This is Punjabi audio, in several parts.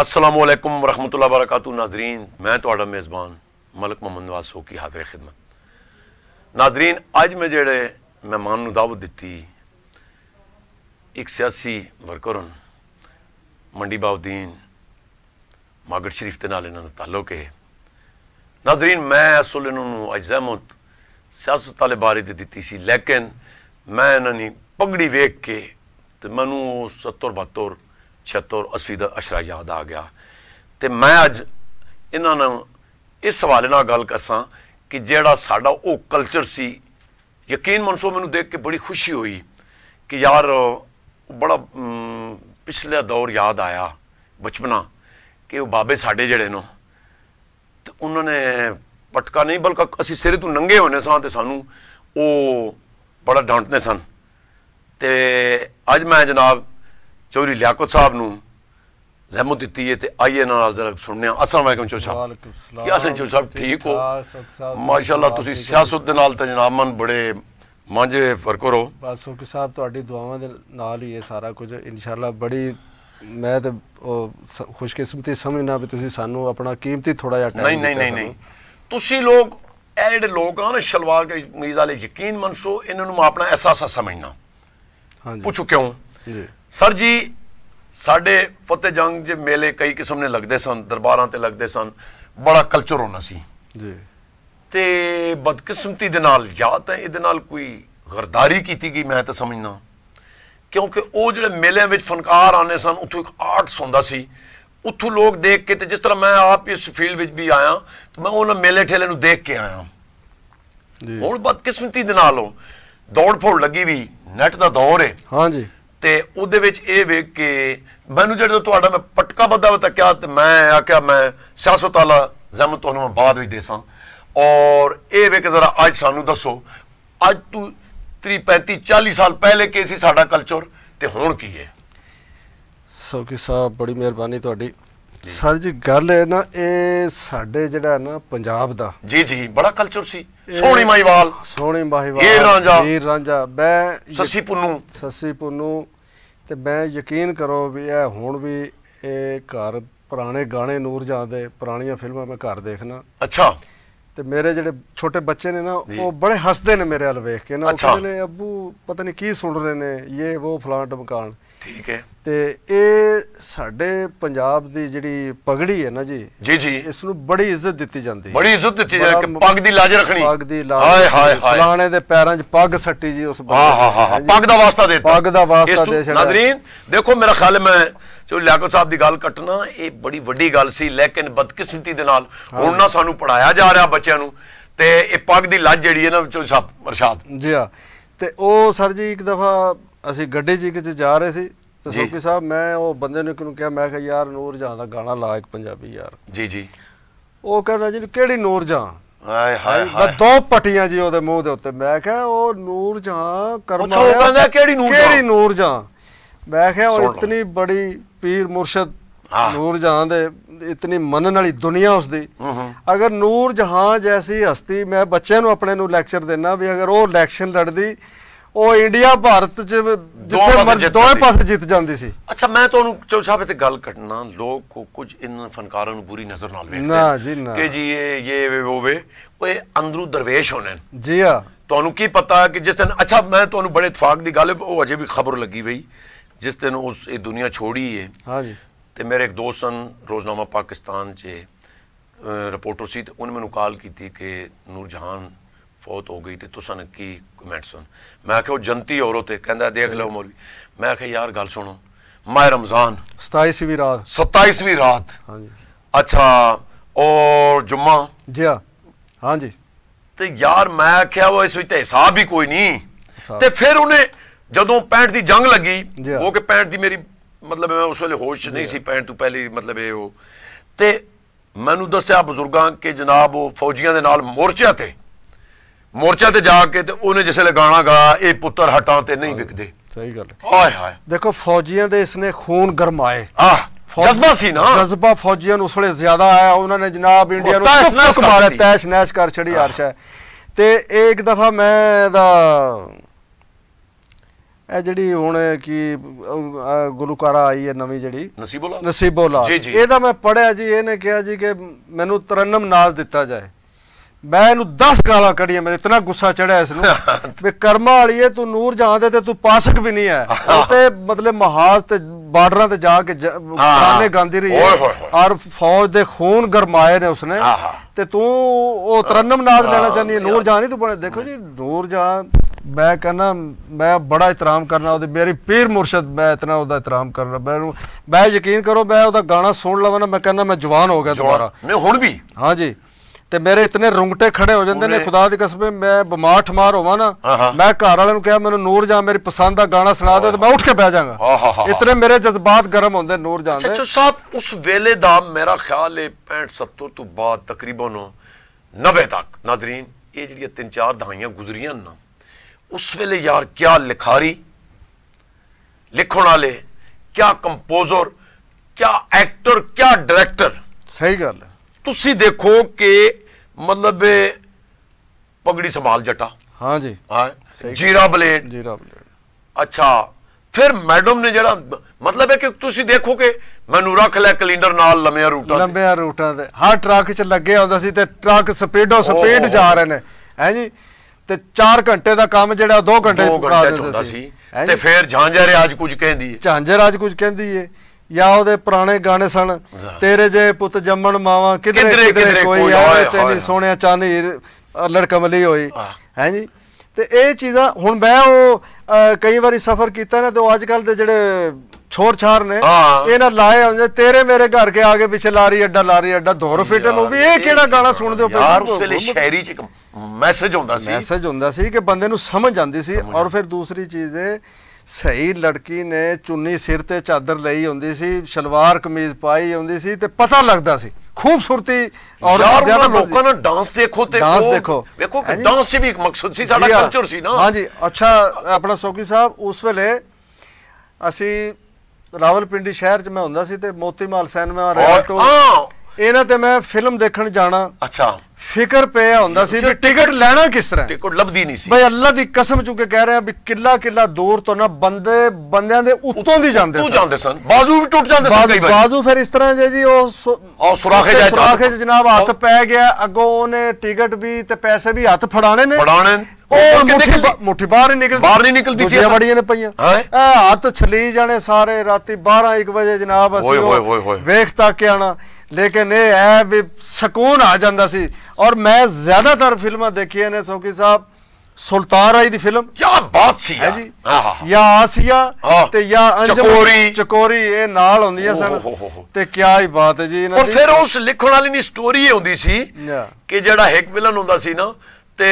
ਅਸਲਾਮੁਅਲੈਕਮ ਰਹਿਮਤੁਲਲਾਹ ਬਰਕਾਤੂ ਨਾਜ਼ਰੀਨ ਮੈਂ ਤੁਹਾਡਾ ਮੇਜ਼ਬਾਨ ਮਲਕ ਮੁਹੰਮਦ ਨਵਾਜ਼ ਸੋਕੀ ਹਾਜ਼ਰ ਖਿਦਮਤ ਨਾਜ਼ਰੀਨ ਅੱਜ ਮੈਂ ਜਿਹੜੇ ਮਹਿਮਾਨ ਨੂੰ ਦਾਵਤ ਦਿੱਤੀ ਇੱਕ ਸਿਆਸੀ ਵਰਕਰ ਹਨ ਮੰਡੀ ਬਾਉਦੀਨ ਮਾਗੜ ਸ਼ਰੀਫ ਦੇ ਨਾਲ ਇਹਨਾਂ ਦਾ ਤਾਲੁਕ ਹੈ ਨਾਜ਼ਰੀਨ ਮੈਂ ਅਸਲ ਇਹਨਾਂ ਨੂੰ ਅੱਜ ਜ਼ਹਿਮਤ ਸਿਆਸਤ ਤਾਲਿਬਾਰੀ ਤੇ ਦਿੱਤੀ ਸੀ ਲੇਕਿਨ ਮੈਂ ਇਹਨਾਂ ਨੇ ਪਗੜੀ ਵੇਖ ਕੇ ਤੇ ਮੈਨੂੰ 70 72 76 80 ਦਾ ਅਸ਼ਰਾ ਯਾਦ ਆ ਗਿਆ ਤੇ ਮੈਂ ਅੱਜ ਇਹਨਾਂ ਨੂੰ ਇਸ ਹਵਾਲੇ ਨਾਲ ਗੱਲ ਕਰਸਾਂ ਕਿ ਜਿਹੜਾ ਸਾਡਾ ਉਹ ਕਲਚਰ ਸੀ ਯਕੀਨ ਮਨਸੂ ਮੈਨੂੰ ਦੇਖ ਕੇ ਬੜੀ ਖੁਸ਼ੀ ਹੋਈ ਕਿ ਯਾਰ ਬੜਾ ਪਿਛਲੇ ਦੌਰ ਯਾਦ ਆਇਆ ਬਚਪਨਾ ਕਿ ਉਹ ਬਾਬੇ ਸਾਡੇ ਜਿਹੜੇ ਨੂੰ ਤੇ ਉਹਨਾਂ ਨੇ ਪਟਕਾ ਨਹੀਂ ਬਲਕਿ ਅਸੀਂ ਸਿਰੇ ਤੋਂ ਨੰਗੇ ਹੋਨੇ ਸਾਂ ਤੇ ਸਾਨੂੰ ਉਹ ਬੜਾ ਡਾਂਟਨੇ ਸਨ ਤੇ ਅੱਜ ਮੈਂ ਜਨਾਬ ਚੌਧਰੀ ਲਿਆਕਤ ਸਾਹਿਬ ਨੂੰ ਜ਼ਹਿਮਤ ਦਿੱਤੀ ਹੈ ਤੇ ਆਈਏ ਨਾਲ ਜ਼ਰਾ ਸੁਣਨੇ ਆ ਅਸਲਾਮ ਵਾਲੇਕਮ ਚੋ ਸਾਹਿਬ ਕੀ ਹਾਲ ਚੋ ਸਾਹਿਬ ਠੀਕ ਹੋ ਮਾਸ਼ਾਅੱਲਾ ਤੁਸੀਂ ਸਿਆਸਤ ਦੇ ਨਾਲ ਜਨਾਬ ਮਨ ਬੜੇ ਮਾਂਝੇ ਫਰਕੋ ਰੋ ਬਸ ਉਹ ਕਿ ਸਾਹਿਬ ਤੁਹਾਡੀ ਦੁਆਵਾਂ ਦੇ ਨਾਲ ਹੀ ਇਹ ਸਾਰਾ ਕੁਝ ਇਨਸ਼ਾਅੱਲਾ ਬੜੀ ਮੈਂ ਤੇ ਖੁਸ਼ਕਿਸਮਤੀ ਸਮਝਣਾ ਵੀ ਤੁਸੀਂ ਸਾਨੂੰ ਆਪਣਾ ਕੀਮਤੀ ਥੋੜਾ ਜਿਹਾ ਟਾਈਮ ਨਹੀਂ ਨਹੀਂ ਨਹੀਂ ਨਹੀਂ ਤੁਸੀਂ ਲੋਕ ਐਡ ਲੋਕ ਆ ਨਾ ਸ਼ਲਵਾਰ ਕੇ ਮੀਜ਼ ਵਾਲੇ ਯਕੀਨ ਮਨਸੋ ਇਹਨਾਂ ਨੂੰ ਮੈਂ ਆਪਣਾ ਅਹਿਸਾਸਾ ਸਮਝਣਾ ਹਾਂਜੀ ਪੁੱਛੋ ਕਿਉਂ ਜੀ ਸਰ ਜੀ ਸਾਡੇ ਫਤਿਹ ਜੰਗ ਜੇ ਮੇਲੇ ਕਈ ਕਿਸਮ ਨੇ ਲੱਗਦੇ ਸਨ ਦਰਬਾਰਾਂ ਤੇ ਲੱਗਦੇ ਸਨ ਬੜਾ ਕਲਚਰ ਹੋਣਾ ਸੀ ਜੀ ਤੇ ਬਦਕਿਸਮਤੀ ਦੇ ਨਾਲ ਜਾਂ ਤਾਂ ਇਹਦੇ ਨਾਲ ਕੋਈ ਗਰਦਾਰੀ ਕੀਤੀ ਗਈ ਮੈਂ ਤਾਂ ਸਮਝਣਾ ਕਿਉਂਕਿ ਉਹ ਜਿਹੜੇ ਮੇਲਿਆਂ ਵਿੱਚ ਫਨਕਾਰ ਆਨੇ ਸਨ ਉੱਥੋਂ ਇੱਕ ਆਰਟਸ ਹੁੰਦਾ ਸੀ ਉੱਥੋਂ ਲੋਕ ਦੇਖ ਕੇ ਤੇ ਜਿਸ ਤਰ੍ਹਾਂ ਮੈਂ ਆਪ ਇਸ ਫੀਲਡ ਵਿੱਚ ਵੀ ਆਇਆ ਤਾਂ ਮੈਂ ਉਹਨਾਂ ਮੇਲੇ ਠੇਲੇ ਨੂੰ ਦੇਖ ਕੇ ਆਇਆ ਜੀ ਹੁਣ ਬਦਕਿਸਮਤੀ ਦੇ ਨਾਲ ਉਹ ਦੌੜ ਫੋੜ ਲੱਗੀ ਵੀ ਨੈਟ ਦਾ ਦੌਰ ਹੈ ਹਾਂਜੀ ਤੇ ਉਹਦੇ ਵਿੱਚ ਇਹ ਵੇਖ ਕੇ ਮੈਨੂੰ ਜਿਹੜਾ ਤੁਹਾਡਾ ਮੈਂ ਪਟਕਾ ਬੱਧਾ ਬਤਾ ਕਿਹਾ ਤੇ ਮੈਂ ਆਖਿਆ ਮੈਂ ਸਿਆਸਤ ਵਾਲਾ ਜ਼ਮ ਤੁਹਾਨੂੰ ਮੈਂ ਬਾਅਦ ਵਿੱਚ ਦੇਸਾਂ ਔਰ ਇਹ ਵੇਖ ਜ਼ਰਾ ਅੱਜ ਸਾਨੂੰ ਦੱਸੋ ਅੱਜ ਤੂੰ 35 40 ਸਾਲ ਪਹਿਲੇ ਕੀ ਸੀ ਸਾਡਾ ਕਲਚਰ ਤੇ ਹੁਣ ਕੀ ਹੈ ਕਿ ਸਾਹਿਬ ਬੜੀ ਮਿਹਰਬਾਨੀ ਤੁਹਾਡੀ ਸਰ ਜੀ ਗੱਲ ਹੈ ਨਾ ਇਹ ਸਾਡੇ ਜਿਹੜਾ ਨਾ ਪੰਜਾਬ ਦਾ ਜੀ ਜੀ ਬੜਾ ਕਲਚਰ ਸੀ ਸੋਹਣੀ ਮਾਈਵਾਲ ਸੋਹਣੀ ਮਾਈਵਾਲ ਹੀਰ ਰਾਂਝਾ ਹੀਰ ਰਾਂਝਾ ਬੈ ਸੱਸੀ ਪੁੰਨੂ ਸੱਸੀ ਪੁੰਨੂ ਤੇ ਮੈਂ ਯਕੀਨ ਕਰੋ ਵੀ ਇਹ ਹੁਣ ਵੀ ਇਹ ਘਰ ਪੁਰਾਣੇ ਗਾਣੇ ਨੂਰ ਜਾਂਦੇ ਪੁਰਾਣੀਆਂ ਫਿਲਮਾਂ ਮੈਂ ਘਰ ਦੇਖਣਾ ਅੱਛਾ ਤੇ ਮੇਰੇ ਜਿਹੜੇ ਛੋਟੇ ਬੱਚੇ ਨੇ ਨਾ ਉਹ ਬੜੇ ਹੱਸਦੇ ਨੇ ਮੇਰੇ ਨਾਲ ਵੇਖ ਕੇ ਨਾ ਉਹ ਕਹਿੰਦੇ ਨੇ ਅੱਬੂ ਪਤਾ ਨਹੀਂ ਕੀ ਸੁਣ ਰਹੇ ਨੇ ਇਹ ਉਹ ਫਲਾਂ ਟਮਕਾਨ ਠੀਕ ਹੈ ਤੇ ਇਹ ਸਾਡੇ ਪੰਜਾਬ ਦੀ ਜਿਹੜੀ ਪਗੜੀ ਹੈ ਨਾ ਜੀ ਜੀ ਜੀ ਇਸ ਨੂੰ ਬੜੀ ਇੱਜ਼ਤ ਦਿੱਤੀ ਜਾਂਦੀ ਹੈ ਬੜੀ ਇੱਜ਼ਤ ਦਿੱਤੀ ਜਾਂਦੀ ਕਿ ਪੱਗ ਦੀ ਲਾਜ ਰੱਖਣੀ ਪੱਗ ਦੀ ਲਾਜ ਹਾਏ ਹਾਏ ਹਾਏ ਫਲਾਣੇ ਦੇ ਪੈਰਾਂ 'ਚ ਪੱਗ ਸੱਟੀ ਜੀ ਉਸ ਬੰਦੇ ਹਾਂ ਹਾਂ ਹਾਂ ਪੱਗ ਦਾ ਵਾਸਤਾ ਦੇ ਪੱਗ ਦਾ ਵਾਸਤਾ ਦੇ ਛੜਾ ਨਾਜ਼ਰੀਨ ਦੇਖੋ ਮੇਰਾ ਖਿਆਲ ਮੈਂ ਜੋ ਲਿਆਕੋ ਸਾਹਿਬ ਦੀ ਗੱਲ ਕੱਟਣਾ ਇਹ ਬੜੀ ਵੱਡੀ ਗੱਲ ਸੀ ਲੇਕਿਨ ਬਦਕਿਸਮਤੀ ਦੇ ਨਾਲ ਹੁਣ ਨਾ ਸਾਨੂੰ ਪੜਾਇਆ ਜਾ ਰਿਹਾ ਬੱਚਿਆਂ ਨੂੰ ਤੇ ਇਹ ਪੱਗ ਦੀ ਲੱਜ ਜਿਹੜੀ ਹੈ ਨਾ ਵਿੱਚੋਂ ਸਭ ਅਰਸ਼ਾਦ ਜੀ ਹਾਂ ਤੇ ਉਹ ਸਰ ਜੀ ਇੱਕ ਦਫਾ ਅਸੀਂ ਗੱਡੇ ਜੀ ਕਿਤੇ ਜਾ ਰਹੇ ਸੀ ਤੇ ਸੋਕੀ ਸਾਹਿਬ ਮੈਂ ਉਹ ਬੰਦੇ ਨੂੰ ਕਿਹਾ ਮੈਂ ਕਿਹਾ ਯਾਰ ਨੂਰ ਜਾਂ ਦਾ ਗਾਣਾ ਲਾ ਇੱਕ ਪੰਜਾਬੀ ਯਾਰ ਜੀ ਜੀ ਉਹ ਕਹਿੰਦਾ ਜੀ ਕਿਹੜੀ ਨੂਰ ਜਾਂ ਹਾਏ ਹਾਏ ਮੈਂ ਦੋ ਪਟੀਆਂ ਜੀ ਉਹਦੇ ਮੂੰਹ ਦੇ ਉੱਤੇ ਮੈਂ ਕਿਹਾ ਉਹ ਨੂਰ ਜਾਂ ਕਰਮਾ ਉਹ ਕਹਿੰਦਾ ਕਿਹੜੀ ਨੂਰ ਜਾਂ ਕਿਹੜੀ ਨੂਰ ਜਾਂ ਮੈਂ ਕਿਹਾ ਉਹ ਇਤਨੀ ਬੜੀ ਪੀਰ ਮੁਰਸ਼ਦ ਨੂਰ ਜਹਾਂ ਦੇ ਇਤਨੀ ਮੰਨਣ ਵਾਲੀ ਦੁਨੀਆ ਉਸ ਦੀ ਅਗਰ ਨੂਰ ਜਹਾਂ ਜੈਸੀ ਹਸਤੀ ਮੈਂ ਬੱਚਿਆਂ ਨੂੰ ਆਪਣੇ ਨੂੰ ਲੈਕਚਰ ਦੇਣਾ ਵੀ ਅਗਰ ਉਹ ਇਲੈਕਸ਼ਨ ਲੜਦੀ ਉਹ ਇੰਡੀਆ ਭਾਰਤ ਚ ਜਿੱਥੇ ਮਰਜ਼ੀ ਦੋਵੇਂ ਪਾਸੇ ਜਿੱਤ ਜਾਂਦੀ ਸੀ ਅੱਛਾ ਮੈਂ ਤੁਹਾਨੂੰ ਚੌ ਸਾਹਿਬ ਤੇ ਗੱਲ ਕਰਨਾ ਲੋਕ ਕੁਝ ਇਨ ਫਨਕਾਰਾਂ ਨੂੰ ਬੁਰੀ ਨਜ਼ਰ ਨਾਲ ਵੇਖਦੇ ਨਾ ਜੀ ਨਾ ਕਿ ਜੀ ਇਹ ਇਹ ਉਹ ਵੇ ਅੰਦਰੂ ਦਰਵੇਸ਼ ਹੋਣੇ ਜੀ ਹਾਂ ਤੁਹਾਨੂੰ ਕੀ ਪਤਾ ਕਿ ਜਿਸ ਦਿਨ ਅੱਛਾ ਮੈਂ ਤੁਹਾਨੂੰ ਬੜੇ ਇਤਫਾਕ ਦੀ ਗੱਲ ਉਹ ਅਜੇ ਵੀ ਖਬਰ ਲੱਗੀ ਪਈ ਜਿਸ ਦਿਨ ਉਸ ਇਹ ਦੁਨੀਆ ਛੋੜੀ ਏ ਹਾਂ ਜੀ ਤੇ ਮੇਰੇ ਇੱਕ ਦੋਸਤ ਸਨ ਰੋਜ਼ਨਾਮਾ ਪਾਕਿਸਤਾਨ 'ਚ ਰਿਪੋਰਟਰ ਸੀ ਤੇ ਉਹਨੇ ਮੈਨੂੰ ਕਾਲ ਕੀਤੀ ਕਿ ਨੂਰ ਜਹਾਨ ਫੌਤ ਹੋ ਗਈ ਤੇ ਤੁਸਾਂ ਨੇ ਕੀ ਕਮੈਂਟ ਸੁਣ ਮੈਂ ਕਿਹਾ ਉਹ ਜੰਤੀ ਔਰਤ ਹੈ ਕਹਿੰਦਾ ਦੇਖ ਲਓ ਮੌਲਵੀ ਮੈਂ ਕਿਹਾ ਯਾਰ ਗੱਲ ਸੁਣੋ ਮਾਹ ਰਮਜ਼ਾਨ 27ਵੀਂ ਰਾਤ 27ਵੀਂ ਰਾਤ ਹਾਂਜੀ ਅੱਛਾ ਔਰ ਜੁਮਾ ਜੀ ਹਾਂ ਤੇ ਯਾਰ ਮੈਂ ਕਿਹਾ ਉਹ ਇਸ ਵਿੱਚ ਤੇ ਹਿਸਾਬ ਹੀ ਕੋਈ ਨਹੀਂ ਤੇ ਫਿਰ ਉਹਨੇ ਜਦੋਂ 65 ਦੀ ਜੰਗ ਲੱਗੀ ਉਹ ਕਿ 65 ਦੀ ਮੇਰੀ ਮਤਲਬ ਮੈਂ ਉਸ ਵੇਲੇ ਹੋਸ਼ ਨਹੀਂ ਸੀ ਪੈਣ ਤੋਂ ਪਹਿਲੇ ਮਤਲਬ ਇਹ ਉਹ ਤੇ ਮੈਨੂੰ ਦੱਸਿਆ ਬਜ਼ੁਰਗਾਂ ਕਿ ਜਨਾਬ ਉਹ ਫੌਜੀਆਂ ਦੇ ਨਾਲ ਮੋਰਚਾ ਤੇ ਮੋਰਚਾ ਤੇ ਜਾ ਕੇ ਤੇ ਉਹਨੇ ਜਿਸ ਵੇਲੇ ਗਾਣਾ ਗਾਇਆ ਇਹ ਪੁੱਤਰ ਹਟਾਂ ਤੇ ਨਹੀਂ ਵਿਕਦੇ ਸਹੀ ਗੱਲ ਹਾਏ ਹਾਏ ਦੇਖੋ ਫੌਜੀਆਂ ਦੇ ਇਸਨੇ ਖੂਨ ਗਰਮਾਏ ਆਹ ਜਜ਼ਬਾ ਸੀ ਨਾ ਜਜ਼ਬਾ ਫੌਜੀਆਂ ਨੂੰ ਉਸ ਵੇਲੇ ਜ਼ਿਆਦਾ ਆਇਆ ਉਹਨਾਂ ਨੇ ਜਨਾਬ ਇੰਡੀਆ ਨੂੰ ਤੈਸ਼ ਨੈਸ਼ ਕਰ ਛੜੀ ਹੈ ਤੇ ਇਹ ਇੱਕ ਦਫਾ ਮੈਂ ਦਾ ਇਹ ਜਿਹੜੀ ਹੁਣ ਕੀ ਗੁਰੂਕਾਰਾ ਆਈ ਹੈ ਨਵੀਂ ਜਿਹੜੀ ਨਸੀਬੋਲਾ ਨਸੀਬੋਲਾ ਇਹਦਾ ਮੈਂ ਪੜਿਆ ਜੀ ਇਹਨੇ ਕਿਹਾ ਜੀ ਕਿ ਮੈਨੂੰ ਤਰਨਮ ਨਾਜ਼ ਦਿੱਤਾ ਜਾਏ ਮੈਂ ਇਹਨੂੰ 10 ਗਾਲਾਂ ਕੱਢੀਆਂ ਮੇਰੇ ਇਤਨਾ ਗੁੱਸਾ ਚੜਿਆ ਇਸ ਨੂੰ ਵੀ ਕਰਮਾ ਵਾਲੀਏ ਤੂੰ ਨੂਰ ਜਹਾਂ ਦੇ ਤੇ ਤੂੰ ਪਾਸਕ ਵੀ ਨਹੀਂ ਹੈ ਤੇ ਮਤਲਬ ਮਹਾਜ਼ ਤੇ ਬਾਰਡਰਾਂ ਤੇ ਜਾ ਕੇ ਗਾਣੇ ਗਾਉਂਦੀ ਰਹੀ ਹੈ ਔਰ ਫੌਜ ਦੇ ਖੂਨ ਗਰਮਾਏ ਨੇ ਉਸਨੇ ਤੇ ਤੂੰ ਉਹ ਤਰਨਮ ਨਾਦ ਲੈਣਾ ਚਾਹਨੀ ਨੂਰ ਜਹਾਂ ਨਹੀਂ ਤੂੰ ਦੇਖੋ ਜੀ ਨੂਰ ਜਹਾਂ ਮੈਂ ਕਹਿੰਦਾ ਮੈਂ ਬੜਾ ਇਤਰਾਮ ਕਰਨਾ ਉਹਦੇ ਮੇਰੀ ਪੀਰ ਮੁਰਸ਼ਦ ਮੈਂ ਇਤਨਾ ਉਹਦਾ ਇਤਰਾਮ ਕਰਨਾ ਮੈਂ ਮੈਂ ਯਕੀਨ ਕਰੋ ਮੈਂ ਉਹਦਾ ਗਾਣਾ ਸੁਣ ਲਵਾਂ ਨਾ ਮੈਂ ਕਹਿੰਦਾ ਮੈਂ ਜਵਾਨ ਹੋ ਗਿਆ ਦੁਬਾਰਾ ਨਹੀਂ ਹੁਣ ਵੀ ਹਾਂਜੀ ਤੇ ਮੇਰੇ ਇਤਨੇ ਰੁੰਗਟੇ ਖੜੇ ਹੋ ਜਾਂਦੇ ਨੇ ਖੁਦਾ ਦੀ ਕਸਮ ਮੈਂ ਬਿਮਾਰ ਠਮਾਰ ਹੋਵਾਂ ਨਾ ਮੈਂ ਘਰ ਵਾਲਿਆਂ ਨੂੰ ਕਿਹਾ ਮੈਨੂੰ ਨੂਰ ਜਾਂ ਮੇਰੀ ਪਸੰਦ ਦਾ ਗਾਣਾ ਸੁਣਾ ਦੇ ਤੇ ਮੈਂ ਉੱਠ ਕੇ ਬਹਿ ਜਾਗਾ ਇਤਨੇ ਮੇਰੇ ਜਜ਼ਬਾਤ ਗਰਮ ਹੁੰਦੇ ਨੂਰ ਜਾਂ ਦੇ ਅੱਛਾ ਸਾਹਿਬ ਉਸ ਵੇਲੇ ਦਾ ਮੇਰਾ ਖਿਆਲ ਹੈ 65 70 ਤੋਂ ਬਾਅਦ ਤਕਰੀਬਨ 90 ਤੱਕ ਨਾਜ਼ਰੀਨ ਇਹ ਜਿਹੜੀਆਂ ਤਿੰਨ ਚਾਰ ਦਹਾਈਆਂ ਗੁਜ਼ਰੀਆਂ ਨਾ ਉਸ ਵੇਲੇ ਯਾਰ ਕਿਆ ਲਿਖਾਰੀ ਲਿਖਣ ਵਾਲੇ ਕਿਆ ਕੰਪੋਜ਼ਰ ਕਿਆ ਐਕਟਰ ਕਿਆ ਡਾਇਰੈਕਟਰ ਸਹੀ ਗੱਲ ਤੁਸੀਂ ਦੇਖੋ ਕਿ ਮਤਲਬ ਪਗੜੀ ਸੰਭਾਲ ਜਟਾ ਹਾਂ ਜੀ ਹਾਂ ਜੀਰਾ ਬਲੇਡ ਜੀਰਾ ਬਲੇਡ ਅੱਛਾ ਫਿਰ ਮੈਡਮ ਨੇ ਜਿਹੜਾ ਮਤਲਬ ਹੈ ਕਿ ਤੁਸੀਂ ਦੇਖੋ ਕਿ ਰੱਖ ਲੈ ਕੈਲੰਡਰ ਨਾਲ ਲੰਮਿਆਂ ਰੂਟਾਂ ਤੇ ਲੰਮਿਆਂ ਰੂਟਾਂ ਤੇ ਹਰ ਟਰੱਕ 'ਚ ਲੱਗੇ ਆਉਂਦਾ ਸੀ ਤੇ ਟਰੱਕ ਸਪੀਡੋ ਸਪੀਡ ਜਾ ਰਹੇ ਨੇ ਹੈ ਜੀ ਤੇ 4 ਘੰਟੇ ਦਾ ਕੰਮ ਜਿਹੜਾ 2 ਘੰਟੇ ਪਕਾ ਦਿੰਦੇ ਸੀ ਤੇ ਫਿਰ ਝਾਂਜਰ ਅੱਜ ਕੁਝ ਕਹਿੰਦੀ ਏ ਝਾਂਜਰ ਅੱਜ ਕੁਝ ਕਹਿੰਦੀ ਏ ਜਾਂ ਉਹਦੇ ਪੁਰਾਣੇ ਗਾਣੇ ਸਨ ਤੇਰੇ ਜੇ ਪੁੱਤ ਜੰਮਣ ਮਾਵਾ ਕਿਧਰੇ ਕਿਧਰੇ ਕੋਈ ਆਵੇ ਤੇ ਨਹੀਂ ਸੋਹਣਿਆ ਚਾਨੀ ਲੜਕਮਲੀ ਹੋਈ ਜੀ ਤੇ ਇਹ ਚੀਜ਼ਾਂ ਹੁਣ ਮੈਂ ਉਹ ਕਈ ਵਾਰੀ ਸਫ਼ਰ ਕੀਤਾ ਨਾ ਤੇ ਅੱਜ ਕੱਲ ਦੇ ਜਿਹੜੇ ਛੋਰ ਛਾਰ ਨੇ ਇਹਨਾਂ ਲਾਏ ਹੁੰਦੇ ਤੇਰੇ ਮੇਰੇ ਘਰ ਕੇ ਆ ਕੇ ਪਿੱਛੇ ਲਾਰੀ ਅੱਡਾ ਲਾਰੀ ਅੱਡਾ ਦੌਰ ਉਹ ਵੀ ਇਹ ਕਿਹੜਾ ਗਾਣਾ ਸੁਣਦੇ ਹੋ ਯਾਰ ਉਸ ਵੇਲੇ ਸ਼ਾਇਰੀ ਚ ਇੱਕ ਮੈਸੇਜ ਹੁੰਦਾ ਸੀ ਮੈਸੇਜ ਹੁੰਦਾ ਸੀ ਕਿ ਬੰਦੇ ਨੂੰ ਸਮਝ ਆਂਦੀ ਸੀ ਔਰ ਫਿਰ ਦੂਸਰੀ ਚੀਜ਼ ਹੈ ਸਹੀ ਲੜਕੀ ਨੇ ਚੁੰਨੀ ਸਿਰ ਤੇ ਚਾਦਰ ਲਈ ਹੁੰਦੀ ਸੀ ਸ਼ਲਵਾਰ ਕਮੀਜ਼ ਪਾਈ ਹੁੰਦੀ ਸੀ ਤੇ ਪਤਾ ਲੱਗਦਾ ਸੀ ਖੂਬਸੂਰਤੀ ਔਰ ਜ਼ਿਆਦਾ ਲੋਕਾਂ ਨਾਲ ਡਾਂਸ ਦੇਖੋ ਤੇ ਡਾਂਸ ਦੇਖੋ ਵੇਖੋ ਕਿ ਡਾਂਸ ਸੀ ਵੀ ਇੱਕ ਮਕਸਦ ਸੀ ਸਾਡਾ ਕਲਚਰ ਸੀ ਨਾ ਹਾਂਜੀ ਅੱਛਾ ਆਪਣਾ ਸੋਕੀ ਸਾਹਿਬ ਉਸ ਵੇਲੇ ਅਸੀਂ ਰਾਵਲਪਿੰਡੀ ਸ਼ਹਿਰ 'ਚ ਮੈਂ ਹੁੰਦਾ ਸੀ ਤੇ ਮੋਤੀਮਾਲ ਸਿਨੇਮਾ ਰੈਟੋ ਇਹਨਾਂ ਤੇ ਮੈਂ ਫਿਲਮ ਦੇਖਣ ਜਾਣਾ ਅੱਛਾ ਫਿਕਰ ਪਿਆ ਹੁੰਦਾ ਸੀ ਵੀ ਟਿਕਟ ਲੈਣਾ ਕਿਸ ਤਰ੍ਹਾਂ ਟਿਕਟ ਲੱਭਦੀ ਨਹੀਂ ਸੀ ਬਈ ਅੱਲਾ ਦੀ ਕਸਮ ਚੁੱਕ ਕੇ ਕਹਿ ਰਿਹਾ ਵੀ ਕਿੱਲਾ ਕਿੱਲਾ ਦੌਰ ਤੋਂ ਨਾ ਬੰਦੇ ਬੰਦਿਆਂ ਦੇ ਉੱਤੋਂ ਦੀ ਜਾਂਦੇ ਸਨ ਤੂੰ ਜਾਂਦੇ ਸਨ ਬਾਜ਼ੂ ਵੀ ਟੁੱਟ ਜਾਂਦੇ ਸਨ ਕਈ ਵਾਰ ਬਾਜ਼ੂ ਫਿਰ ਇਸ ਤਰ੍ਹਾਂ ਜੇ ਜੀ ਉਹ ਉਹ ਸੁਰਾਖੇ ਜਾਇ ਸੁਰਾਖੇ ਜਨਾਬ ਹੱਥ ਪੈ ਗਿਆ ਅੱਗੋਂ ਉਹਨੇ ਟਿਕਟ ਵੀ ਤੇ ਪੈਸੇ ਵੀ ਹੱਥ ਫੜਾਣੇ ਨੇ ਫੜਾਣੇ ਉਹ ਮੁੱਠੀ ਬਾਹਰ ਨਹੀਂ ਨਿਕਲਦੀ ਬਾਹਰ ਨਹੀਂ ਨਿਕਲਦੀ ਸੀ ਬੜੀਆਂ ਨੇ ਪਈਆਂ ਇਹ ਹੱਥ ਛਲੀ ਜਾਣੇ ਸਾਰੇ ਰਾਤੀ 12 1 ਵਜੇ ਜਨਾਬ ਅਸੀਂ ਵੇਖ ਤੱਕ ਆਣਾ ਲੇਕਿਨ ਇਹ ਹੈ ਵੀ ਸਕੂਨ ਆ ਜਾਂਦਾ ਸੀ ਔਰ ਮੈਂ ਜ਼ਿਆਦਾਤਰ ਫਿਲਮਾਂ ਦੇਖੀਆਂ ਨੇ ਸੋਕੀ ਸਾਹਿਬ ਸੁਲਤਾਨ ਰਾਈ ਦੀ ਫਿਲਮ ਕੀ ਬਾਤ ਸੀ ਹੈ ਜੀ ਯਾ ਆਸੀਆ ਤੇ ਯਾ ਅੰਜਮ ਚਕੋਰੀ ਇਹ ਨਾਲ ਹੁੰਦੀਆਂ ਸਨ ਤੇ ਕੀ ਹੀ ਬਾਤ ਹੈ ਜੀ ਇਹਨਾਂ ਦੀ ਔਰ ਫਿਰ ਉਸ ਲਿਖਣ ਵਾਲੀ ਦੀ ਸਟੋਰੀ ਇਹ ਹੁੰਦੀ ਸੀ ਕਿ ਜਿਹੜਾ ਹਿਕ ਵਿਲਨ ਹੁੰਦਾ ਸੀ ਨਾ ਤੇ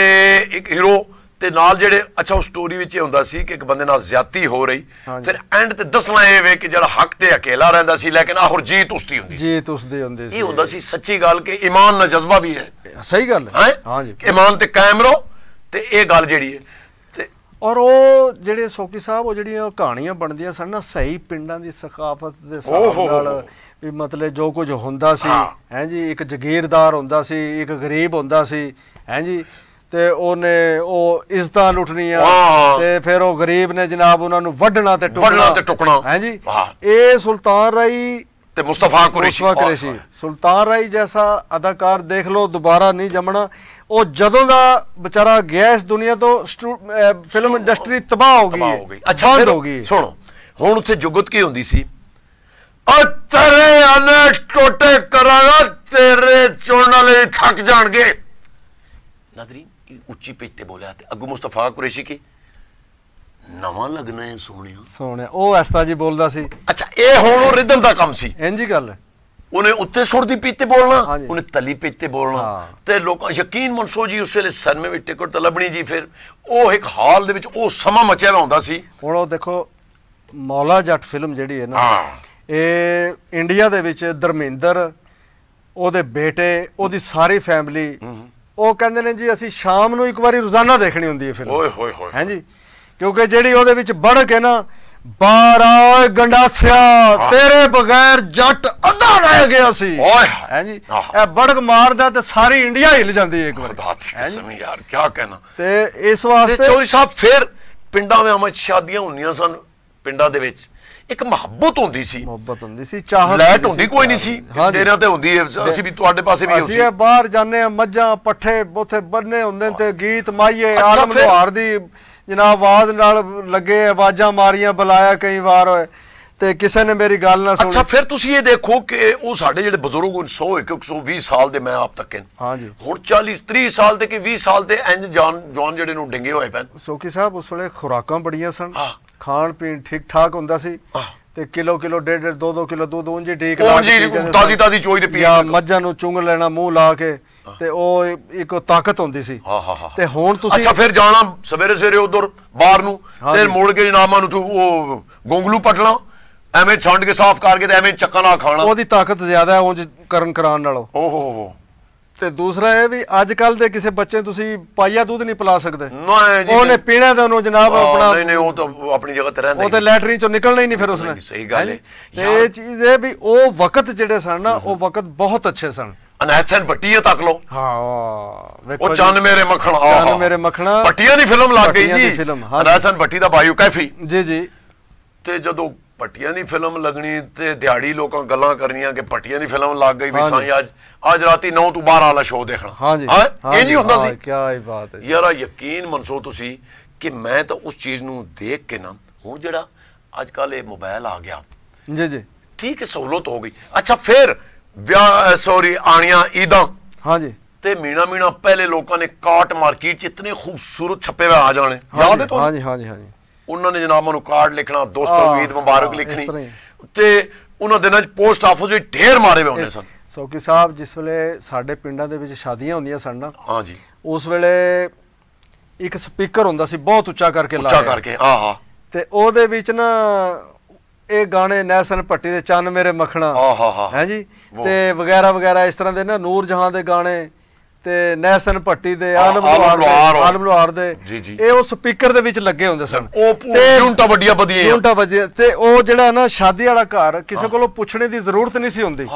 ਇੱਕ ਹੀਰੋ ਤੇ ਨਾਲ ਜਿਹੜੇ ਅੱਛਾ ਉਹ ਸਟੋਰੀ ਵਿੱਚ ਇਹ ਹੁੰਦਾ ਸੀ ਕਿ ਇੱਕ ਬੰਦੇ ਨਾਲ ਜ਼ਿਆਤੀ ਹੋ ਰਹੀ ਫਿਰ ਐਂਡ ਤੇ ਦੱਸਣਾ ਇਹ ਵੇ ਕਿ ਜਿਹੜਾ ਹੱਕ ਤੇ ਇਕੱਲਾ ਰਹਿੰਦਾ ਸੀ ਲੇਕਿਨ ਆਖਰ ਜੀਤ ਉਸਦੀ ਹੁੰਦੀ ਸੀ ਜੀਤ ਉਸਦੇ ਹੁੰਦੇ ਸੀ ਇਹ ਹੁੰਦਾ ਸੀ ਸੱਚੀ ਗੱਲ ਕਿ ਈਮਾਨ ਨਾਲ ਜਜ਼ਬਾ ਵੀ ਹੈ ਸਹੀ ਗੱਲ ਹੈ ਹਾਂਜੀ ਈਮਾਨ ਤੇ ਕਾਇਮ ਰਹੋ ਤੇ ਇਹ ਗੱਲ ਜਿਹੜੀ ਹੈ ਤੇ ਔਰ ਉਹ ਜਿਹੜੇ ਸੋਕੀ ਸਾਹਿਬ ਉਹ ਜਿਹੜੀਆਂ ਕਹਾਣੀਆਂ ਬਣਦੀਆਂ ਸਨ ਨਾ ਸਹੀ ਪਿੰਡਾਂ ਦੀ ਸਕਾਫਤ ਦੇ ਨਾਲ ਵੀ ਮਤਲਬ ਜੋ ਕੁਝ ਹੁੰਦਾ ਸੀ ਹੈ ਜੀ ਇੱਕ ਜਗੀਰਦਾਰ ਹੁੰਦਾ ਸੀ ਇੱਕ ਗਰੀਬ ਹੁੰਦਾ ਸੀ ਹੈ ਜੀ ਤੇ ਉਹਨੇ ਉਹ ਇਜ਼ਤਾਂ ਲੁੱਟਣੀਆਂ ਤੇ ਫਿਰ ਉਹ ਗਰੀਬ ਨੇ ਜਨਾਬ ਉਹਨਾਂ ਨੂੰ ਵੱਢਣਾ ਤੇ ਟੁਕਣਾ ਤੇ ਟੁਕਣਾ ਹਾਂਜੀ ਇਹ ਸੁਲਤਾਨ ਰਾਈ ਤੇ ਮੁਸਤਫਾ ਕੁਰੈਸ਼ੀ ਸੁਲਤਾਨ ਰਾਈ ਜੈਸਾ ਅਦਾਕਾਰ ਦੇਖ ਲਓ ਦੁਬਾਰਾ ਨਹੀਂ ਜਮਣਾ ਉਹ ਜਦੋਂ ਦਾ ਵਿਚਾਰਾ ਗਿਆ ਇਸ ਦੁਨੀਆ ਤੋਂ ਫਿਲਮ ਇੰਡਸਟਰੀ ਤਬਾਹ ਹੋ ਗਈ ਹੋ ਗਈ ਅੱਛਾ ਫਿਰ ਹੋ ਗਈ ਸੁਣੋ ਹੁਣ ਉੱਥੇ ਜੁਗਤ ਕੀ ਹੁੰਦੀ ਸੀ ਅਚਰੇ ਅਨੇ ਟੋਟੇ ਕਰਾਂਗਾ ਤੇਰੇ ਚੁਣਨ ਲਈ ਥੱਕ ਜਾਣਗੇ ਨਜ਼ਰੀ ਉੱਚੀ ਪਿੱਚ ਤੇ ਬੋਲਿਆ ਤੇ ਅਗੂ ਮੁਸਤਫਾ ਕੁਰੈਸ਼ੀ ਕੀ ਨਵਾਂ ਲੱਗਣਾ ਹੈ ਸੋਹਣਿਆ ਸੋਹਣਿਆ ਉਹ ਐਸਤਾ ਜੀ ਬੋਲਦਾ ਸੀ ਅੱਛਾ ਇਹ ਹੁਣ ਉਹ ਰਿਦਮ ਦਾ ਕੰਮ ਸੀ ਇੰਜ ਹੀ ਗੱਲ ਉਹਨੇ ਉੱਤੇ ਸੁਰ ਦੀ ਪਿੱਚ ਤੇ ਬੋਲਣਾ ਉਹਨੇ ਤਲੀ ਪਿੱਚ ਤੇ ਬੋਲਣਾ ਤੇ ਲੋਕਾਂ ਯਕੀਨ ਮਨਸੋ ਜੀ ਉਸ ਵੇਲੇ ਸਨਮੇ ਵਿੱਚ ਟਿਕਟ ਤਲਬਣੀ ਜੀ ਫਿਰ ਉਹ ਇੱਕ ਹਾਲ ਦੇ ਵਿੱਚ ਉਹ ਸਮਾਂ ਮਚਿਆ ਹੁੰਦਾ ਸੀ ਹੁਣ ਉਹ ਦੇਖੋ ਮੌਲਾ ਜੱਟ ਫਿਲਮ ਜਿਹੜੀ ਹੈ ਨਾ ਇਹ ਇੰਡੀਆ ਦੇ ਵਿੱਚ ਧਰਮਿੰਦਰ ਉਹਦੇ ਬੇਟੇ ਉਹਦੀ ਸਾਰੀ ਫੈਮਿਲੀ ਉਹ ਕਹਿੰਦੇ ਨੇ ਜੀ ਅਸੀਂ ਸ਼ਾਮ ਨੂੰ ਇੱਕ ਵਾਰੀ ਰੋਜ਼ਾਨਾ ਦੇਖਣੀ ਹੁੰਦੀ ਹੈ ਫਿਲਮ ਓਏ ਹੋਏ ਹੋਏ ਹਾਂਜੀ ਕਿਉਂਕਿ ਜਿਹੜੀ ਉਹਦੇ ਵਿੱਚ ਬੜ ਕੇ ਨਾ ਬਾਰਾ ਗੰਡਾਸਿਆ ਤੇਰੇ ਬਗੈਰ ਜੱਟ ਅੱਧਾ ਰਹਿ ਗਿਆ ਸੀ ਓਏ ਹਾਂਜੀ ਇਹ ਬੜਕ ਮਾਰਦਾ ਤੇ ਸਾਰੀ ਇੰਡੀਆ ਹਿੱਲ ਜਾਂਦੀ ਇੱਕ ਵਾਰ ਖੁਦਾ ਕਿਸਮ ਯਾਰ ਕੀ ਕਹਿਣਾ ਤੇ ਇਸ ਵਾਸਤੇ ਚੌਰੀ ਸਾਹਿਬ ਫਿਰ ਪਿੰਡਾਂ ਵਿੱਚ ਸ਼ਾਦੀਆਂ ਹੁੰਦੀਆਂ ਸਨ ਪਿੰਡਾਂ ਦੇ ਵਿੱਚ ਇੱਕ ਮੁਹੱਬਤ ਹੁੰਦੀ ਸੀ ਮੁਹੱਬਤ ਹੁੰਦੀ ਸੀ ਚਾਹਤ ਲੈਟ ਹੁੰਦੀ ਕੋਈ ਨਹੀਂ ਸੀ ਤੇਰੇ ਤੇ ਹੁੰਦੀ ਅਸੀਂ ਵੀ ਤੁਹਾਡੇ ਪਾਸੇ ਵੀ ਅਸੀਂ ਬਾਹਰ ਜਾਂਦੇ ਆ ਮੱਝਾਂ ਪੱਠੇ ਉਥੇ ਬੰਨੇ ਹੁੰਦੇ ਤੇ ਗੀਤ ਮਾਈਏ ਆਲਮ ਲੋਹਾਰ ਦੀ ਜਨਾਬ ਆਵਾਜ਼ ਨਾਲ ਲੱਗੇ ਆਵਾਜ਼ਾਂ ਮਾਰੀਆਂ ਬੁਲਾਇਆ ਕਈ ਵਾਰ ਹੋਏ ਤੇ ਕਿਸੇ ਨੇ ਮੇਰੀ ਗੱਲ ਨਾ ਸੁਣੀ ਅੱਛਾ ਫਿਰ ਤੁਸੀਂ ਇਹ ਦੇਖੋ ਕਿ ਉਹ ਸਾਡੇ ਜਿਹੜੇ ਬਜ਼ੁਰਗ 100 120 ਸਾਲ ਦੇ ਮੈਂ ਆਪ ਤੱਕ ਹਾਂ ਹਾਂਜੀ ਹੁਣ 40 30 ਸਾਲ ਦੇ ਕਿ 20 ਸਾਲ ਦੇ ਇੰਜ ਜਾਨ ਜਵਾਨ ਜਿਹੜੇ ਨੂੰ ਡਿੰਗੇ ਹੋਏ ਪੈ ਸੋਕੀ ਸਾਹਿਬ ਉਸ ਵੇਲੇ ਖੁਰਾਕਾਂ ਬੜੀਆਂ ਸਨ ਹਾਂ ਖਾਣ ਪੀਣ ਠੀਕ ਠਾਕ ਹੁੰਦਾ ਸੀ ਤੇ ਕਿਲੋ ਕਿਲੋ ਡੇਢ ਡੇਢ 2 2 ਕਿਲੋ ਦੁੱਧ ਉਂਝੇ ਡੇਕ ਲਾ ਕੇ ਤਾਜ਼ੀ ਤਾਜ਼ੀ ਚੋਈ ਦੇ ਪੀਆ ਮੱਝਾਂ ਨੂੰ ਚੁੰਗ ਲੈਣਾ ਮੂੰਹ ਲਾ ਕੇ ਤੇ ਉਹ ਇੱਕੋ ਤਾਕਤ ਹੁੰਦੀ ਸੀ ਤੇ ਹੁਣ ਤੁਸੀਂ ਅੱਛਾ ਫਿਰ ਜਾਣਾ ਸਵੇਰੇ ਸਵੇਰੇ ਉਧਰ ਬਾਹਰ ਨੂੰ ਤੇ ਮੋੜ ਕੇ ਜਨਾਮਾਂ ਨੂੰ ਉਹ ਗੋਂਗਲੂ ਪਟਣਾ ਐਵੇਂ ਛੰਡ ਕੇ ਸਾਫ਼ ਕਰਕੇ ਤੇ ਐਵੇਂ ਚੱਕਾ ਨਾਲ ਖਾਣਾ ਉਹਦੀ ਤਾਕਤ ਜ਼ਿਆਦਾ ਹੈ ਉਂਝ ਕਰਨ ਕਰਾਣ ਨਾਲੋਂ ਓਹੋ ਹੋ ਤੇ ਦੂਸਰਾ ਇਹ ਵੀ ਅੱਜ ਕੱਲ ਦੇ ਕਿਸੇ ਬੱਚੇ ਤੁਸੀਂ ਪਾਈਆ ਦੁੱਧ ਨਹੀਂ ਪਿਲਾ ਸਕਦੇ ਜੀ ਉਹਨੇ ਪੀਣਾ ਤਾਂ ਉਹਨੂੰ ਜਨਾਬ ਆਪਣਾ ਨਹੀਂ ਨਹੀਂ ਉਹ ਤਾਂ ਆਪਣੀ ਜਗ੍ਹਾ ਤੇ ਰਹਿੰਦਾ ਉਹ ਤਾਂ ਲੈਟਰੀ ਚੋਂ ਨਿਕਲਣਾ ਹੀ ਨਹੀਂ ਫਿਰ ਉਸਨੇ ਸਹੀ ਗੱਲ ਹੈ ਇਹ ਚੀਜ਼ ਇਹ ਵੀ ਉਹ ਵਕਤ ਜਿਹੜੇ ਸਨ ਨਾ ਉਹ ਵਕਤ ਬਹੁਤ ਅੱਛੇ ਸਨ ਅਨੈਚਨ ਭੱਟੀਆ ਤੱਕ ਲੋ ਹਾਂ ਉਹ ਚੰਨ ਮੇਰੇ ਮੱਖਣਾ ਚੰਨ ਮੇਰੇ ਮੱਖਣਾ ਭੱਟੀਆ ਦੀ ਫਿਲਮ ਲੱਗ ਗਈ ਜੀ ਅਨੈਚਨ ਭੱਟੀ ਦਾ ਕੈਫੀ ਜੀ ਜੀ ਤੇ ਜਦੋਂ ਪਟੀਆਂ ਦੀ ਫਿਲਮ ਲੱਗਣੀ ਤੇ ਦਿਹਾੜੀ ਲੋਕਾਂ ਗੱਲਾਂ ਕਰਨੀਆਂ ਕਿ ਪਟੀਆਂ ਦੀ ਫਿਲਮ ਲੱਗ ਗਈ ਵੀ ਸਾਈਂ ਅੱਜ ਅੱਜ ਰਾਤੀ 9 ਤੋਂ 12 ਵਾਲਾ ਸ਼ੋਅ ਦੇਖਣਾ ਹਾਂਜੀ ਇਹ ਨਹੀਂ ਹੁੰਦਾ ਸੀ ਕੀ ਹੀ ਬਾਤ ਹੈ ਯਾਰਾ ਯਕੀਨ ਮਨਸੋ ਤੁਸੀਂ ਕਿ ਮੈਂ ਤਾਂ ਉਸ ਚੀਜ਼ ਨੂੰ ਦੇਖ ਕੇ ਨਾ ਹੁਣ ਜਿਹੜਾ ਅੱਜ ਕੱਲ ਇਹ ਮੋਬਾਈਲ ਆ ਗਿਆ ਜੀ ਜੀ ਠੀਕ ਹੈ ਸਹੂਲਤ ਹੋ ਗਈ ਅੱਛਾ ਫਿਰ ਵਿਆਹ ਸੌਰੀ ਆਣੀਆਂ ਈਦਾਂ ਹਾਂਜੀ ਤੇ ਮੀਣਾ ਮੀਣਾ ਪਹਿਲੇ ਲੋਕਾਂ ਨੇ ਕਾਟ ਮਾਰਕੀਟ ਚ ਇਤਨੇ ਖੂਬਸੂਰਤ ਛੱਪੇ ਆ ਜਾਣੇ ਯਾਦ ਹੈ ਤੁਹਾਨੂੰ ਹਾਂਜੀ ਹਾਂਜੀ ਹਾਂਜੀ ਉਹਨਾਂ ਨੇ ਜਨਾਬ ਨੂੰ ਕਾਰਡ ਲਿਖਣਾ ਦੋਸਤੋ ਉਮੀਦ ਮੁਬਾਰਕ ਲਿਖਣੀ ਤੇ ਉਹਨਾਂ ਦਿਨਾਂ 'ਚ ਪੋਸਟ ਆਫਿਸ ਵੀ ਢੇਰ ਮਾਰੇ ਵੇ ਹੁੰਦੇ ਸਨ ਸੌਕੀ ਸਾਹਿਬ ਜਿਸ ਵੇਲੇ ਸਾਡੇ ਪਿੰਡਾਂ ਦੇ ਵਿੱਚ ਸ਼ਾਦੀਆਂ ਹੁੰਦੀਆਂ ਸਨ ਨਾ ਹਾਂਜੀ ਉਸ ਵੇਲੇ ਇੱਕ ਸਪੀਕਰ ਹੁੰਦਾ ਸੀ ਬਹੁਤ ਉੱਚਾ ਕਰਕੇ ਲਾਇਆ ਉੱਚਾ ਕਰਕੇ ਹਾਂ ਹਾਂ ਤੇ ਉਹਦੇ ਵਿੱਚ ਨਾ ਇਹ ਗਾਣੇ ਨੈਸਨ ਪੱਟੀ ਦੇ ਚੰਨ ਮੇਰੇ ਮੱਖਣਾ ਹਾਂ ਹਾਂ ਹੈ ਹਾਂਜੀ ਤੇ ਵਗੈਰਾ ਵਗੈਰਾ ਇਸ ਤਰ੍ਹਾਂ ਦੇ ਨਾ ਨੂਰ ਜਹਾਂ ਦੇ ਗਾਣੇ ਤੇ ਨੈਸਨ ਭੱਟੀ ਦੇ ਆਲਮ ਲੋਹਾਰ ਆਲਮ ਲੋਹਾਰ ਦੇ ਇਹ ਉਹ ਸਪੀਕਰ ਦੇ ਵਿੱਚ ਲੱਗੇ ਹੁੰਦੇ ਸਨ ਤੇ ਜੁੰਟਾ ਵੱਡੀਆਂ ਵਧੀਆ ਜੁੰਟਾ ਵੱਜੇ ਤੇ ਉਹ ਜਿਹੜਾ ਨਾ ਸ਼ਾਦੀ ਵਾਲਾ ਘਰ ਕਿਸੇ ਕੋਲੋਂ ਪੁੱਛਣੇ ਦੀ ਜ਼ਰੂਰਤ ਨਹੀਂ ਸੀ ਹੁੰਦੀ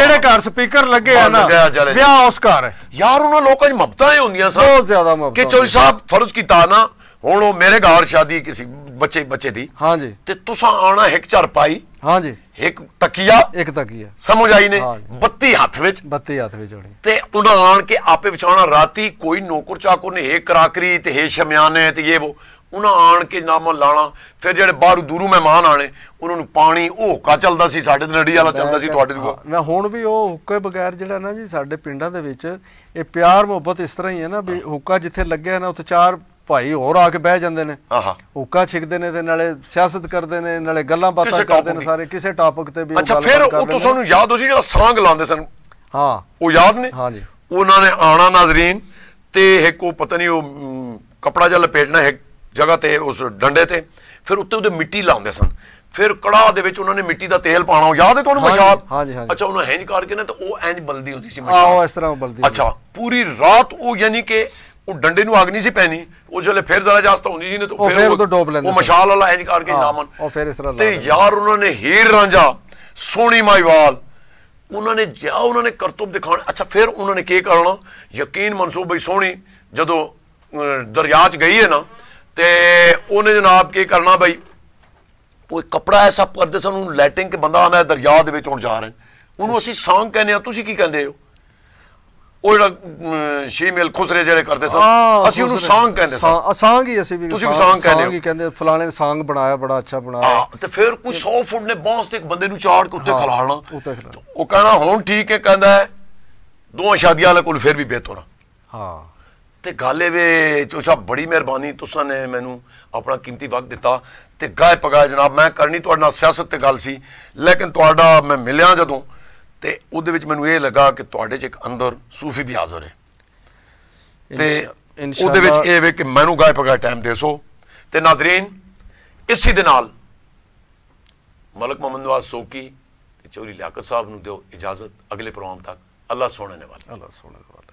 ਜਿਹੜੇ ਘਰ ਸਪੀਕਰ ਲੱਗੇ ਆ ਨਾ ਵਿਆਹ ਉਸ ਘਰ ਯਾਰ ਉਹਨਾਂ ਲੋਕਾਂ 'ਚ ਮਮਤਾ ਹੀ ਹੁੰਦੀਆਂ ਸਨ ਬਹੁਤ ਜ਼ਿਆਦਾ ਮਮਤਾ ਕਿ ਚੋਈ ਸਾਹਿਬ ਫਰਜ਼ ਕੀਤਾ ਨਾ ਹੁਣ ਉਹ ਮੇਰੇ ਘਰ ਸ਼ਾਦੀ ਕਿਸੇ ਬੱਚੇ ਬੱਚੇ ਦੀ ਹਾਂਜੀ ਤੇ ਤੁਸੀਂ ਆਣਾ ਇੱਕ ਚਰ ਪਾਈ ਹਾਂਜੀ ਇੱਕ ਤਕੀਆ ਇੱਕ ਤਕੀਆ ਸਮਝ ਆਈ ਨੇ 32 ਹੱਥ ਵਿੱਚ 32 ਹੱਥ ਵਿੱਚ ਹੋਣੀ ਤੇ ਉਹਨਾਂ ਆਣ ਕੇ ਆਪੇ ਵਿਛਾਉਣਾ ਰਾਤੀ ਕੋਈ ਨੌਕਰ ਚਾਕਰ ਨੇ ਇਹ ਕਰਾਕਰੀ ਤੇ ਹੇ ਸ਼ਮਿਆਨੇ ਤੇ ਇਹ ਉਹ ਉਹਨਾਂ ਆਣ ਕੇ ਨਾਮ ਲਾਣਾ ਫਿਰ ਜਿਹੜੇ ਬਾਹਰ ਦੂਰੋਂ ਮਹਿਮਾਨ ਆਣੇ ਉਹਨਾਂ ਨੂੰ ਪਾਣੀ ਉਹ ਹੁੱਕਾ ਚੱਲਦਾ ਸੀ ਸਾਡੇ ਨੜੀ ਵਾਲਾ ਚੱਲਦਾ ਸੀ ਤੁਹਾਡੇ ਕੋਲ ਮੈਂ ਹੁਣ ਵੀ ਉਹ ਹੁੱਕੇ ਬਗੈਰ ਜਿਹੜਾ ਨਾ ਜੀ ਸਾਡੇ ਪਿੰਡਾਂ ਦੇ ਵਿੱਚ ਇਹ ਪਿਆਰ ਮੁਹੱਬਤ ਇਸ ਤਰ੍ਹਾਂ ਹੀ ਹੈ ਨਾ ਵੀ ਹੁੱਕਾ ਜਿੱਥੇ ਲੱਗਿਆ ਨਾ ਉੱਥੇ ਚਾਰ ਭਾਈ ਹੋਰ ਆ ਕੇ ਬਹਿ ਜਾਂਦੇ ਨੇ ਆਹਾ ਹੁੱਕਾ ਛਿਕਦੇ ਨੇ ਤੇ ਨਾਲੇ ਸਿਆਸਤ ਕਰਦੇ ਨੇ ਨਾਲੇ ਗੱਲਾਂ ਬਾਤਾਂ ਕਰਦੇ ਨੇ ਸਾਰੇ ਕਿਸੇ ਟਾਪਿਕ ਤੇ ਵੀ ਅੱਛਾ ਫਿਰ ਉਹ ਤੁਹਾਨੂੰ ਯਾਦ ਹੋ ਸੀ ਜਿਹੜਾ ਸਾਂਗ ਲਾਉਂਦੇ ਸਨ ਹਾਂ ਉਹ ਯਾਦ ਨੇ ਹਾਂਜੀ ਉਹਨਾਂ ਨੇ ਆਣਾ ਨਾਜ਼ਰੀਨ ਤੇ ਇੱਕ ਉਹ ਪਤਾ ਨਹੀਂ ਉਹ ਕਪੜਾ ਜਿਹਾ ਲਪੇਟਣਾ ਹੈ ਜਗ੍ਹਾ ਤੇ ਉਸ ਡੰਡੇ ਤੇ ਫਿਰ ਉੱਤੇ ਉਹਦੇ ਮਿੱਟੀ ਲਾਉਂਦੇ ਸਨ ਫਿਰ ਕੜਾਹ ਦੇ ਵਿੱਚ ਉਹਨਾਂ ਨੇ ਮਿੱਟੀ ਦਾ ਤੇਲ ਪਾਣਾ ਯਾਦ ਹੈ ਤੁਹਾਨੂੰ ਮਸ਼ਾਲ ਹਾਂਜੀ ਹਾਂਜੀ ਅੱਛਾ ਉਹਨਾਂ ਹੈਂਜ ਕਰਕੇ ਨਾ ਤਾਂ ਉਹ ਐਂਜ ਬਲਦੀ ਹੁੰਦੀ ਸੀ ਮਸ਼ਾਲ ਆਹ ਇਸ ਤਰ੍ਹਾਂ ਬਲਦੀ ਅੱਛਾ ਪੂਰੀ ਰਾਤ ਉਹ ਯਾਨੀ ਕਿ ਉਹ ਡੰਡੇ ਨੂੰ ਅਗਨੀ ਨਹੀਂ ਸੀ ਪੈਣੀ ਉਹ ਜਦੋਂ ਫਿਰ ਜ਼ਰਾ ਜਾਸਤ ਹੁੰਦੀ ਜੀ ਨੇ ਤਾਂ ਫਿਰ ਉਹ ਡੋਬ ਲੈਂਦੇ ਉਹ ਮਸ਼ਾਲ ਅੱਲਾ ਇੰਜ ਕਰਕੇ ਨਾਮਨ ਉਹ ਫਿਰ ਇਸ ਤਰ੍ਹਾਂ ਤੇ ਯਾਰ ਉਹਨਾਂ ਨੇ ਹੀਰ ਰਾਂਝਾ ਸੋਹਣੀ ਮਾਈਵਾਲ ਉਹਨਾਂ ਨੇ ਜਾ ਉਹਨਾਂ ਨੇ ਕਰਤੂਬ ਦਿਖਾਉਣ ਅੱਛਾ ਫਿਰ ਉਹਨਾਂ ਨੇ ਕੀ ਕਰਨਾ ਯਕੀਨ ਮਨਸੂਬ ਬਈ ਸੋਹਣੀ ਜਦੋਂ ਦਰਿਆ 'ਚ ਗਈ ਹੈ ਨਾ ਤੇ ਉਹਨੇ ਜਨਾਬ ਕੀ ਕਰਨਾ ਬਈ ਉਹ ਕਪੜਾ ਐਸਾ ਪਰਦੇ ਸਾਨੂੰ ਲਾਈਟਿੰਗ ਕੇ ਬੰਦਾ ਆਉਂਦਾ ਦਰਿਆ ਦੇ ਵਿੱਚ ਹੁਣ ਜਾ ਰਹੇ ਉਹਨੂੰ ਅਸੀਂ ਸੌਂਗ ਕਹਿੰਦੇ ਆ ਤੁਸੀਂ ਕੀ ਕਹਿੰਦੇ ਹੋ ਉਹ ਜਿਹੜਾ ਸ਼ੀਮੇਲ ਖੁਸਰੇ ਜਿਹੜੇ ਕਰਦੇ ਸਨ ਅਸੀਂ ਉਹਨੂੰ ਸਾਂਗ ਕਹਿੰਦੇ ਸਾਂ ਸਾਂਗ ਹੀ ਅਸੀਂ ਵੀ ਤੁਸੀਂ ਸਾਂਗ ਕਹਿੰਦੇ ਹੋ ਕਹਿੰਦੇ ਫਲਾਣੇ ਨੇ ਸਾਂਗ ਬਣਾਇਆ ਬੜਾ ਅੱਛਾ ਬਣਾਇਆ ਤੇ ਫਿਰ ਕੋਈ 100 ਫੁੱਟ ਨੇ ਬਾਂਸ ਤੇ ਇੱਕ ਬੰਦੇ ਨੂੰ ਚਾੜ ਕੇ ਉੱਤੇ ਖਲਾਣਾ ਉਹ ਕਹਿੰਦਾ ਹੁਣ ਠੀਕ ਹੈ ਕਹਿੰਦਾ ਦੋਹਾਂ ਸ਼ਾਦੀਆਂ ਵਾਲੇ ਕੋਲ ਫਿਰ ਵੀ ਬੇਤੋਰਾ ਹਾਂ ਤੇ ਗੱਲ ਇਹ ਵੇ ਚੋਸ਼ਾ ਬੜੀ ਮਿਹਰਬਾਨੀ ਤੁਸਾਂ ਨੇ ਮੈਨੂੰ ਆਪਣਾ ਕੀਮਤੀ ਵਕਤ ਦਿੱਤਾ ਤੇ ਗਾਇ ਪਗਾ ਜਨਾਬ ਮੈਂ ਕਰਨੀ ਤੁਹਾਡੇ ਨਾਲ ਸਿਆਸਤ ਤੇ ਗੱਲ ਸੀ ਲੇਕਿਨ ਤੁਹਾਡਾ ਮੈਂ ਮਿਲਿਆ ਜਦੋਂ ਤੇ ਉਹਦੇ ਵਿੱਚ ਮੈਨੂੰ ਇਹ ਲੱਗਾ ਕਿ ਤੁਹਾਡੇ ਚ ਇੱਕ ਅੰਦਰ ਸੂਫੀ ਵੀ ਹਾਜ਼ਰ ਹੈ ਤੇ ਉਹਦੇ ਵਿੱਚ ਇਹ ਵੇ ਕਿ ਮੈਨੂੰ ਗਾਇਬ ਪਗਾ ਟਾਈਮ ਦੇ ਸੋ ਤੇ ਨਾਜ਼ਰੀਨ ਇਸੇ ਦੇ ਨਾਲ ਮਲਕ ਮੁਹੰਮਦ ਨਵਾਜ਼ ਸੋਕੀ ਤੇ ਚੌਰੀ ਲਿਆਕਤ ਸਾਹਿਬ ਨੂੰ ਦਿਓ ਇਜਾਜ਼ਤ ਅਗਲੇ ਪ੍ਰੋਗਰਾਮ ਤੱਕ ਅੱਲਾ ਸੋਹਣੇ ਨੇ ਵਾਲਾ ਅੱਲਾ ਸੋਹਣੇ ਨੇ ਵਾਲਾ